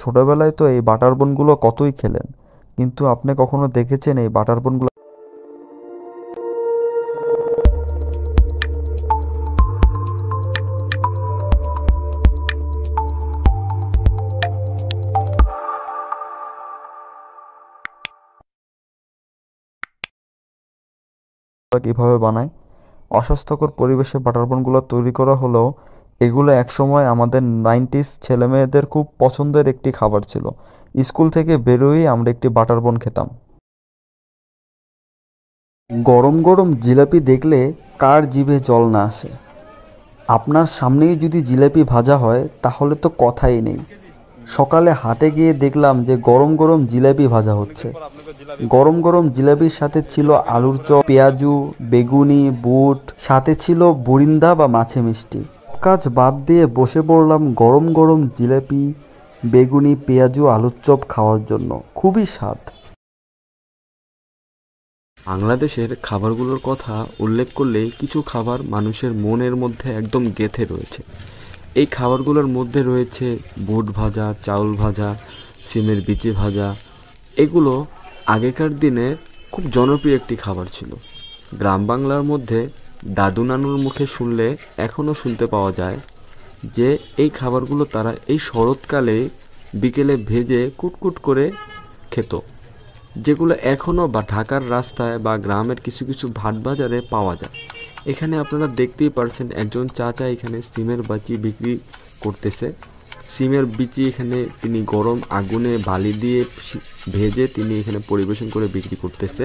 ছোটবেলায় তো এই বাটার বনগুলো কতই খেলেন কিন্তু আপনি কখনো দেখেছেন এই বাটার বনগুলো এভাবে বানায় অস্বাস্থ্যকর পরিবেশে বাটারবনগুলো তৈরি করা হলেও এগুলো একসময় আমাদের নাইনটিস ছেলেমেয়েদের খুব পছন্দের একটি খাবার ছিল স্কুল থেকে বেরোয়েই আমরা একটি বাটার বন খেতাম গরম গরম জিলাপি দেখলে কার জিভে জল না আসে আপনার সামনেই যদি জিলাপি ভাজা হয় তাহলে তো কথাই নেই সকালে হাটে গিয়ে দেখলাম যে গরম গরম জিলাপি ভাজা হচ্ছে গরম গরম জিলাপির সাথে ছিল আলুর চপ পেঁয়াজু বেগুনি বুট সাথে ছিল বুরিন্দা বা মাছে মিষ্টি কাজ বাদ দিয়ে বসে পড়লাম গরম গরম জিলাপি বেগুনি পেঁয়াজু আলুর চপ খাওয়ার জন্য খুবই স্বাদ বাংলাদেশের খাবারগুলোর কথা উল্লেখ করলে কিছু খাবার মানুষের মনের মধ্যে একদম গেথে রয়েছে এই খাবারগুলোর মধ্যে রয়েছে বুট ভাজা চাউল ভাজা সিমের বিচি ভাজা এগুলো আগেকার দিনে খুব জনপ্রিয় একটি খাবার ছিল গ্রাম বাংলার মধ্যে দাদু নানুর মুখে শুনলে এখনও শুনতে পাওয়া যায় যে এই খাবারগুলো তারা এই শরৎকালে বিকেলে ভেজে কুটকুট করে খেত যেগুলো এখনও বা ঢাকার রাস্তায় বা গ্রামের কিছু কিছু ভাট বাজারে পাওয়া যায় এখানে আপনারা দেখতেই পারছেন একজন চাচা এখানে সিমের বাচি বিক্রি করতেছে সিমের বিচি এখানে তিনি গরম আগুনে বালি দিয়ে ভেজে তিনি এখানে পরিবেশন করে বিক্রি করতেছে